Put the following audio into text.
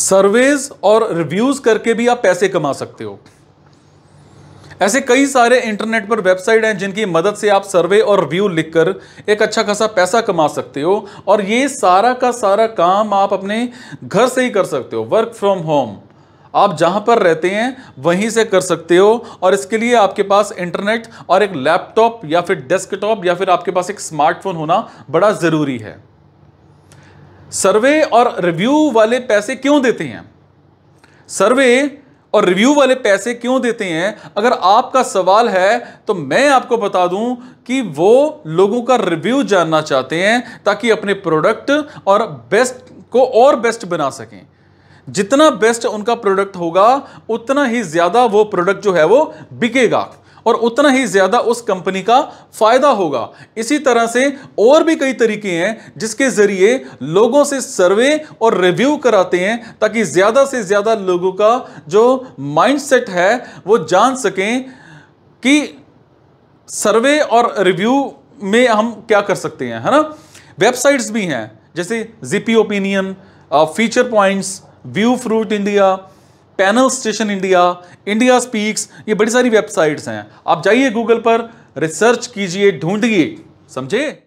surveys और reviews करके भी आप पैसे कमा सकते हो ऐसे कई सारे इंटरनेट पर वेबसाइट हैं जिनकी मदद से आप सर्वे और रिव्यू लिखकर एक अच्छा खासा पैसा कमा सकते हो और ये सारा का सारा काम आप अपने घर से ही कर सकते हो वर्क फ्रॉम होम आप जहाँ पर रहते हैं वहीं से कर सकते हो और इसके लिए आपके पास इंटरनेट और एक लैपटॉप या फिर डेस्कटॉप या फिर आपके पास एक स्मार्टफोन होना बड़ा ज़रूरी है सर्वे और रिव्यू वाले पैसे क्यों देते हैं सर्वे और रिव्यू वाले पैसे क्यों देते हैं अगर आपका सवाल है तो मैं आपको बता दूं कि वो लोगों का रिव्यू जानना चाहते हैं ताकि अपने प्रोडक्ट और बेस्ट को और बेस्ट बना सकें जितना बेस्ट उनका प्रोडक्ट होगा उतना ही ज़्यादा वो प्रोडक्ट जो है वो बिकेगा और उतना ही ज़्यादा उस कंपनी का फ़ायदा होगा इसी तरह से और भी कई तरीके हैं जिसके ज़रिए लोगों से सर्वे और रिव्यू कराते हैं ताकि ज़्यादा से ज़्यादा लोगों का जो माइंडसेट है वो जान सकें कि सर्वे और रिव्यू में हम क्या कर सकते हैं है ना वेबसाइट्स भी हैं जैसे GP opinion feature points view fruit India panel station India India speaks ये बड़ी सारी वेबसाइट्स हैं आप जाइए गूगल पर रिसर्च कीजिए ढूंढिए समझे